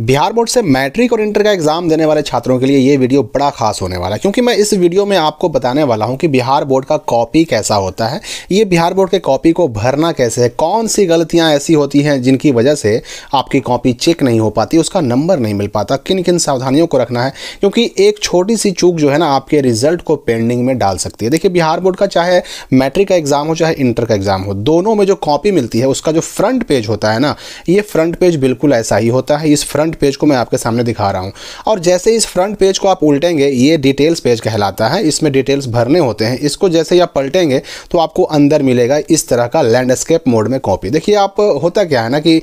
Bihar board से matric और inter का एग्जाम देने वाले छात्रों के लिए ये वीडियो बड़ा खास होने वाला है क्योंकि मैं इस वीडियो में आपको बताने वाला हूं कि बिहार बोर्ड का कॉपी कैसा होता है ये बिहार बोर्ड के कॉपी को भरना कैसे है कौन सी गलतियां ऐसी होती हैं जिनकी वजह से आपकी कॉपी चेक नहीं हो पाती उसका नंबर नहीं मिल पाता किन किन सावधानियों को रखना है क्योंकि एक छोटी सी चूक जो है ना आपके रिजल्ट को पेंडिंग में डाल सकती है देखिए बिहार बोर्ड का चाहे मैट्रिक का एग्जाम हो चाहे इंटर का एग्जाम हो दोनों में जो कॉपी मिलती है उसका जो फ्रंट पेज होता है ना ये फ्रंट पेज बिल्कुल ऐसा ही होता है इस फ्रंट पेज को मैं आपके सामने दिखा रहा हूँ और जैसे इस फ्रंट पेज को आप उल्टेंगे ये डिटेल्स पेज कहलाता है इसमें डिटेल्स भरने होते हैं इसको जैसे ही आप पलटेंगे तो आपको अंदर मिलेगा इस तरह का लैंडस्केप मोड में कॉपी देखिए आप होता क्या है ना कि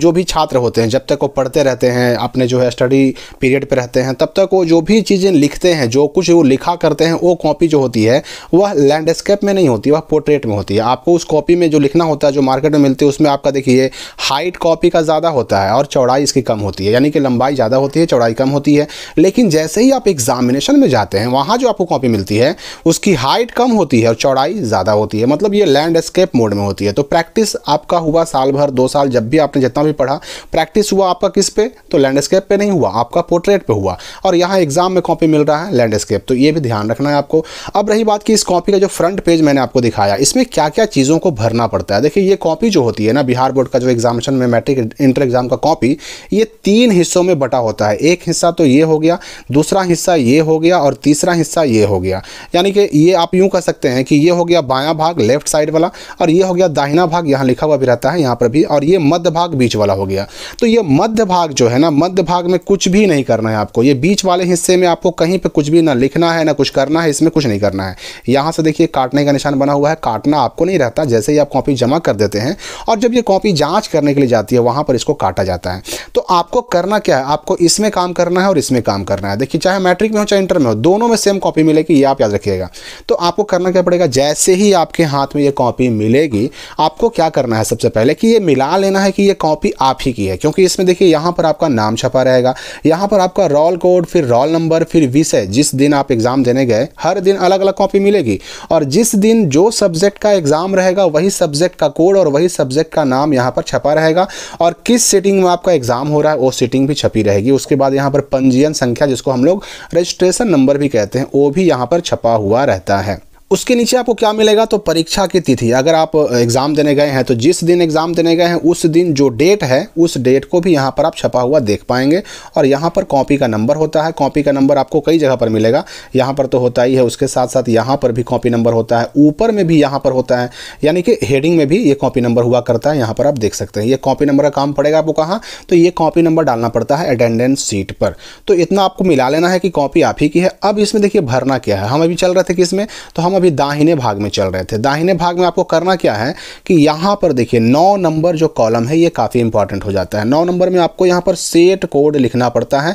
जो भी छात्र होते हैं जब तक वो पढ़ते रहते हैं अपने जो है स्टडी पीरियड पर रहते हैं तब तक वो जो भी चीज़ें लिखते हैं जो कुछ वो लिखा करते हैं वो कॉपी जो होती है वह लैंडस्केप में नहीं होती वह पोर्ट्रेट में होती है आपको उस कॉपी में जो लिखना होता है जो मार्केट में मिलती है उसमें आपका देखिए हाइट कॉपी का ज़्यादा होता है और चौड़ाई इसकी कम होती है होती है यानी कि लंबाई ज़्यादा होती है चौड़ाई कम होती है लेकिन जैसे ही आप एग्जामिनेशन में जाते हैं वहाँ जो आपको कॉपी मिलती है उसकी हाइट कम होती है और चौड़ाई ज़्यादा होती है मतलब ये लैंडस्केप मोड में होती है तो प्रैक्टिस आपका हुआ साल भर दो साल जब भी आपने जितना भी पढ़ा प्रैक्टिस हुआ आपका किस पे तो लैंडस्केप पर नहीं हुआ आपका पोर्ट्रेट पर हुआ और यहाँ एग्जाम में कॉपी मिल रहा है लैंडस्केप तो ये भी ध्यान रखना है आपको अब रही बात की इस कॉपी का जो फ्रंट पेज मैंने आपको दिखाया इसमें क्या क्या चीज़ों को भरना पड़ता है देखिए ये कॉपी जो होती है ना बिहार बोर्ड का जो एग्जामिनेशन में मैट्रिक इंटर एग्जाम का कॉपी ये तीन हिस्सों में बटा होता है एक हिस्सा तो ये हो गया दूसरा हिस्सा ये हो गया और तीसरा हिस्सा ये हो गया यानी कि ये आप यूँ कह सकते हैं कि ये हो गया बायां भाग लेफ्ट साइड वाला और ये हो गया दाहिना भाग यहाँ लिखा हुआ भी रहता है यहाँ पर भी और ये मध्य भाग बीच वाला हो गया तो ये मध्य भाग जो है ना मध्य भाग में कुछ भी नहीं करना है आपको ये बीच वाले हिस्से में आपको कहीं पर कुछ भी ना लिखना है ना कुछ करना है इसमें कुछ नहीं करना है यहाँ से देखिए काटने का निशान बना हुआ है काटना आपको नहीं रहता जैसे ही आप कॉपी जमा कर देते हैं और जब ये कॉपी जाँच करने के लिए जाती है वहाँ पर इसको काटा जाता है तो आपको करना क्या है आपको इसमें काम करना है और इसमें काम करना है देखिए चाहे मैट्रिक में हो चाहे इंटर में हो दोनों में सेम कॉपी मिलेगी ये आप याद रखिएगा तो आपको करना क्या पड़ेगा जैसे ही आपके हाथ में ये कॉपी मिलेगी आपको क्या करना है सबसे पहले कि ये मिला लेना है कि ये कॉपी आप ही की है क्योंकि इसमें देखिए यहाँ पर आपका नाम छपा रहेगा यहाँ पर आपका रोल कोड फिर रोल नंबर फिर विषय जिस दिन आप एग्ज़ाम देने गए हर दिन अलग अलग कॉपी मिलेगी और जिस दिन जो सब्जेक्ट का एग्ज़ाम रहेगा वही सब्जेक्ट का कोड और वही सब्जेक्ट का नाम यहाँ पर छपा रहेगा और किस सेटिंग में आपका एग्ज़ाम हो रहा है वो सीटिंग भी छपी रहेगी उसके बाद यहाँ पर पंजीयन संख्या जिसको हम लोग रजिस्ट्रेशन नंबर भी कहते हैं वो भी यहाँ पर छपा हुआ रहता है उसके नीचे आपको क्या मिलेगा तो परीक्षा की तिथि अगर आप एग्ज़ाम देने गए हैं तो जिस दिन एग्ज़ाम देने गए हैं उस दिन जो डेट है उस डेट को भी यहाँ पर आप छपा हुआ देख पाएंगे और यहाँ पर कॉपी का नंबर होता है कॉपी का नंबर आपको कई जगह पर मिलेगा यहाँ पर तो होता ही है उसके साथ साथ यहाँ पर भी कॉपी नंबर होता है ऊपर में भी यहाँ पर होता है यानी कि हेडिंग में भी ये कॉपी नंबर हुआ करता है यहाँ पर आप देख सकते हैं ये कॉपी नंबर का काम पड़ेगा आपको कहाँ तो ये कॉपी नंबर डालना पड़ता है अटेंडेंस सीट पर तो इतना आपको मिला लेना है कि कॉपी आप ही की है अब इसमें देखिए भरना क्या है हम अभी चल रहे थे किसमें तो हम अभी दाहिने भाग में चल रहे थे दाहिने भाग में आपको करना क्या है कि यहाँ पर देखिए नौ नंबर जो कॉलम है ये काफ़ी इंपॉर्टेंट हो जाता है नौ नंबर में आपको यहाँ पर सेट कोड लिखना पड़ता है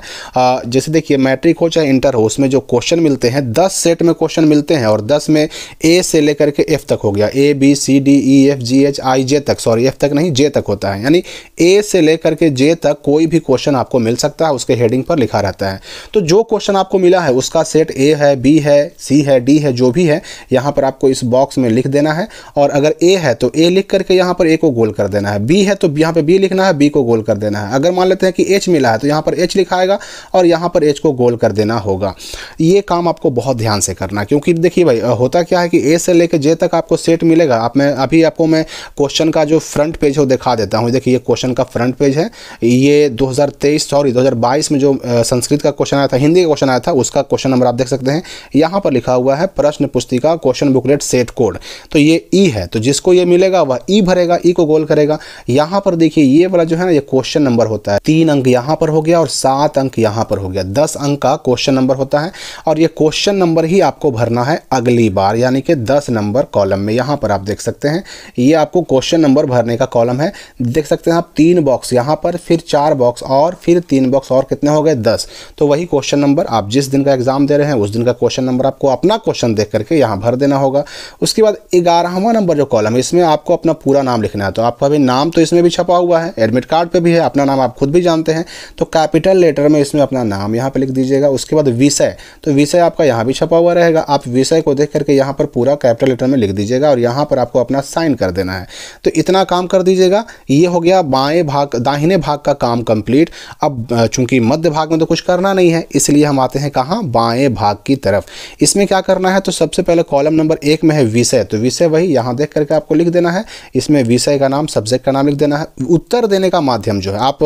जैसे देखिए मैट्रिक हो चाहे इंटर हो उसमें जो क्वेश्चन मिलते हैं दस सेट में क्वेश्चन मिलते हैं और दस में ए से लेकर के एफ तक हो गया A B C D E F G H I J तक सॉरी एफ तक नहीं जे तक होता है यानी ए से लेकर के जे तक कोई भी क्वेश्चन आपको मिल सकता है उसके हेडिंग पर लिखा रहता है तो जो क्वेश्चन आपको मिला है उसका सेट ए है बी है सी है डी है जो भी है यहाँ पर आपको इस बॉक्स में लिख देना है और अगर ए है तो ए लिख करके यहाँ पर ए को गोल कर देना है बी है तो यहाँ पर बी लिखना है बी को गोल कर देना है अगर मान लेते हैं कि एच मिला है तो यहाँ पर एच लिखाएगा और यहाँ पर एच को गोल कर देना होगा ये काम आपको बहुत ध्यान से करना क्योंकि देखिए भाई होता क्या है कि ए से लेकर जे तक आपको सेट मिलेगा आप मैं अभी आपको मैं क्वेश्चन का जो फ्रंट पेज हो दिखा देता हूँ देखिए ये क्वेश्चन का फ्रंट पेज है ये 2023 सॉरी 2022 में जो संस्कृत का क्वेश्चन आया था हिंदी का क्वेश्चन आया था उसका क्वेश्चन नंबर आप देख सकते हैं यहाँ पर लिखा हुआ है प्रश्न पुस्तिका का क्वेश्चन बुकलेट सेट कोड तो ये ई e है तो जिसको ये मिलेगा वह ई e भरेगा ई e को गोल करेगा यहाँ पर देखिए ये वाला जो है ना ये क्वेश्चन नंबर होता है तीन अंक यहाँ पर हो गया और सात अंक यहाँ पर हो गया दस अंक का क्वेश्चन नंबर होता है और ये क्वेश्चन नंबर ही आपको भरना है अगली बार यानी कि दस नंबर कॉलम में यहाँ पर आप देख सकते हैं ये आपको क्वेश्चन नंबर भरने का कॉलम है देख सकते हैं आप तीन बॉक्स यहाँ पर फिर चार बॉक्स और फिर तीन बॉक्स और कितने हो गए दस तो वही क्वेश्चन नंबर आप जिस दिन का एग्जाम दे रहे हैं उस दिन का क्वेश्चन नंबर आपको अपना क्वेश्चन देख करके यहाँ भर देना होगा उसके बाद ग्यारहवा नंबर जो कॉलम है इसमें आपको अपना पूरा नाम लिखना है तो आपका भी नाम तो इसमें भी छपा हुआ है एडमिट कार्ड पर भी है अपना नाम आप खुद भी जानते हैं तो कैपिटल लेटर में इसमें अपना नाम यहाँ पर लिख दीजिएगा उसके बाद विषय तो विषय आपका यहाँ भी छपा हुआ रहेगा आप विषय को देख करके यहाँ पर पूरा कैपिटल लेटर में लिख दीजिएगा और यहाँ पर आपको अपना साइन कर देना है तो इतना काम कर दीजिएगा ये हो गया बाएँ भाग दाहिने भाग का काम कंप्लीट अब चूंकि मध्य भाग में तो कुछ करना नहीं है इसलिए हम आते हैं कहाँ बाएँ भाग की तरफ इसमें क्या करना है तो सबसे पहले पहले कॉलम नंबर एक में है विषय तो विषय वही यहाँ देख करके आपको लिख देना है इसमें विषय का नाम सब्जेक्ट का नाम लिख देना है उत्तर देने का माध्यम जो है आप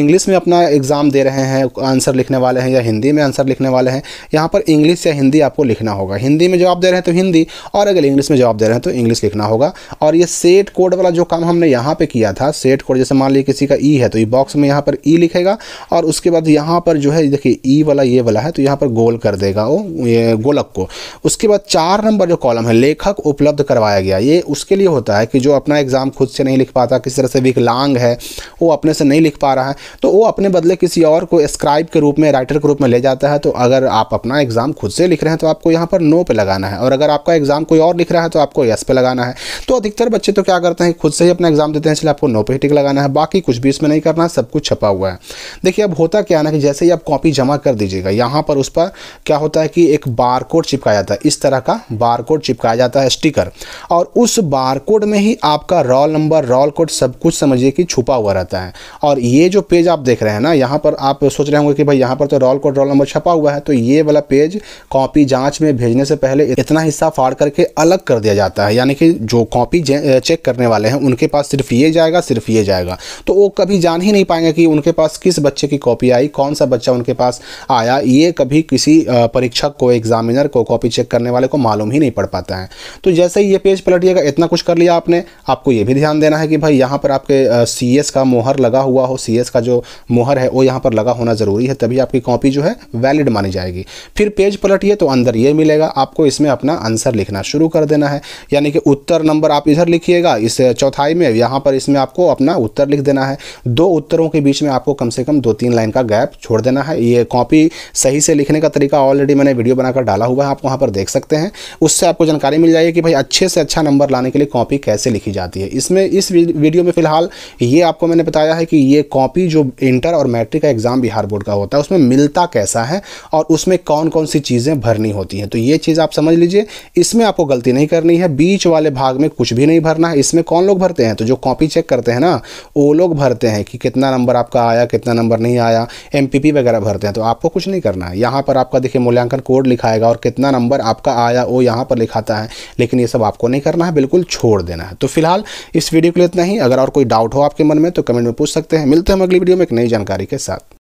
इंग्लिश में अपना एग्ज़ाम दे रहे हैं आंसर लिखने वाले हैं या हिंदी में आंसर लिखने वाले हैं यहाँ पर इंग्लिश या हिंदी आपको लिखना होगा हिंदी में जवाब दे रहे हैं तो हिंदी और अगर इंग्लिश में जवाब दे रहे हैं तो इंग्लिश लिखना होगा और ये सेट कोड वाला जो काम हमने यहाँ पर किया था सेट कोड जैसे मान लीजिए किसी का ई e है तो ई बॉक्स में यहाँ पर ई e लिखेगा और उसके बाद यहाँ पर जो है देखिए ई e वाला ये वाला है तो यहाँ पर गोल कर देगा वो ये गोलक को उसके बाद चार चार नंबर जो कॉलम है लेखक उपलब्ध करवाया गया ये उसके लिए होता है कि जो अपना एग्ज़ाम खुद से नहीं लिख पाता किसी तरह से विकलांग है वो अपने से नहीं लिख पा रहा है तो वो अपने बदले किसी और को स्क्राइब के रूप में राइटर के रूप में ले जाता है तो अगर आप अपना एग्ज़ाम खुद से लिख रहे हैं तो आपको यहाँ पर नो पे लगाना है और अगर आपका एग्ज़ाम कोई और लिख रहा है तो आपको यस पे लगाना है तो अधिकतर बच्चे तो क्या करते हैं खुद से ही अपना एग्ज़ाम देते हैं इसलिए आपको नो पे टिक लगाना है बाकी कुछ भी इसमें नहीं करना है सब कुछ छपा हुआ है देखिए अब होता क्या ना कि जैसे ही आप कॉपी जमा कर दीजिएगा यहाँ पर उस पर क्या होता है कि एक बार कोड चिपकाया जाता है इस तरह का बार बारकोड चिपकाया जाता है स्टिकर और उस कोड में ही आपका रॉल नंबर रोल कोड सब कुछ समझिए कि छुपा हुआ रहता है और ये जो पेज आप देख रहे हैं ना यहाँ पर आप सोच रहे होंगे कि भाई यहाँ पर तो रोल कोड रोल नंबर छपा हुआ है तो ये वाला पेज कॉपी जाँच में भेजने से पहले इतना हिस्सा फाड़ करके अलग कर दिया जाता है यानी कि जो कॉपी चेक करने वाले हैं उनके पास सिर्फ ये जाएगा सिर्फ ये जाएगा तो वो कभी जान ही नहीं पाएंगे कि उनके पास किस बच्चे की कॉपी आई कौन सा बच्चा उनके पास आया ये कभी किसी परीक्षक को एग्जामिनर को कॉपी चेक करने वाले को मालूम ही नहीं पड़ पाता है तो जैसे ही ये पेज पलटिएगा इतना कुछ कर लिया आपने आपको ये भी ध्यान देना है कि भाई यहाँ पर आपके सी एस का मोहर लगा हुआ हो सी एस का जो मोहर है वो यहाँ पर लगा होना ज़रूरी है तभी आपकी कॉपी जो है वैलिड मानी जाएगी फिर पेज पलटिए तो अंदर ये मिलेगा आपको इसमें अपना आंसर लिखना शुरू कर देना है यानी कि उत्तर नंबर आप इधर लिखिएगा इस चौथाई में यहाँ पर इसमें आपको अपना उत्तर लिख देना है दो उत्तरों के बीच में आपको कम से कम दो तीन लाइन का गैप छोड़ देना है ये कॉपी सही से लिखने का तरीका ऑलरेडी मैंने वीडियो बनाकर डाला हुआ है आप वहाँ पर देख सकते हैं उससे आपको जानकारी मिल जाएगी कि भाई अच्छे से अच्छा नंबर लाने के लिए कॉपी कैसे लिखी जाती है इसमें इस वीडियो में फिलहाल ये आपको मैंने बताया है कि ये कॉपी जो इंटर और मैट्रिक का एग्ज़ाम बिहार बोर्ड का होता है उसमें मिलता कैसा है और उसमें कौन कौन सी चीज़ें भरनी होती हैं तो ये चीज़ आप समझ लीजिए इसमें आपको गलती नहीं करनी है बीच वाले भाग में कुछ भी नहीं भरना है इसमें कौन लोग भरते हैं तो जो कॉपी चेक करते हैं ना वो लोग भरते हैं कि कितना नंबर आपका आया कितना नंबर नहीं आया एम वगैरह भरते हैं तो आपको कुछ नहीं करना है यहाँ पर आपका देखिए मूल्यांकन कोड लिखाएगा और कितना नंबर आपका आया वो यहाँ पर लिखाता है लेकिन ये सब आपको नहीं करना है बिल्कुल छोड़ देना है तो फिलहाल इस वीडियो के लिए इतना ही अगर और कोई डाउट हो आपके मन में तो कमेंट में पूछ सकते हैं मिलते हैं हम अगली वीडियो में एक नई जानकारी के साथ